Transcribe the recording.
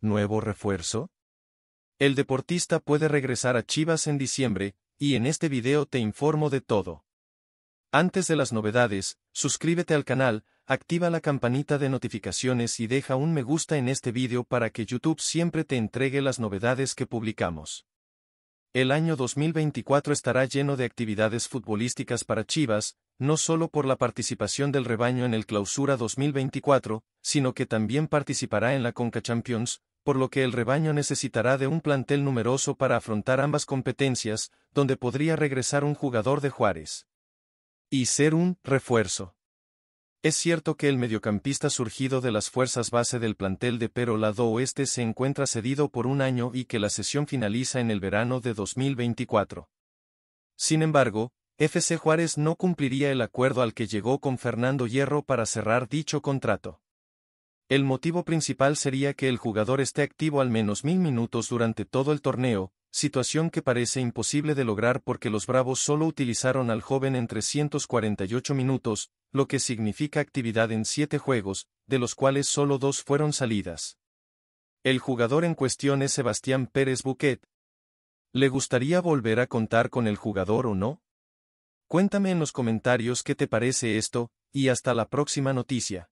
¿Nuevo refuerzo? El deportista puede regresar a Chivas en diciembre, y en este video te informo de todo. Antes de las novedades, suscríbete al canal, activa la campanita de notificaciones y deja un me gusta en este video para que YouTube siempre te entregue las novedades que publicamos. El año 2024 estará lleno de actividades futbolísticas para Chivas, no solo por la participación del rebaño en el Clausura 2024, sino que también participará en la Conca Champions, por lo que el rebaño necesitará de un plantel numeroso para afrontar ambas competencias, donde podría regresar un jugador de Juárez. Y ser un refuerzo. Es cierto que el mediocampista surgido de las fuerzas base del plantel de Pero Lado Oeste se encuentra cedido por un año y que la sesión finaliza en el verano de 2024. Sin embargo, FC Juárez no cumpliría el acuerdo al que llegó con Fernando Hierro para cerrar dicho contrato. El motivo principal sería que el jugador esté activo al menos mil minutos durante todo el torneo, situación que parece imposible de lograr porque los Bravos solo utilizaron al joven en 348 minutos, lo que significa actividad en siete juegos, de los cuales solo dos fueron salidas. El jugador en cuestión es Sebastián Pérez Buquet. ¿Le gustaría volver a contar con el jugador o no? Cuéntame en los comentarios qué te parece esto, y hasta la próxima noticia.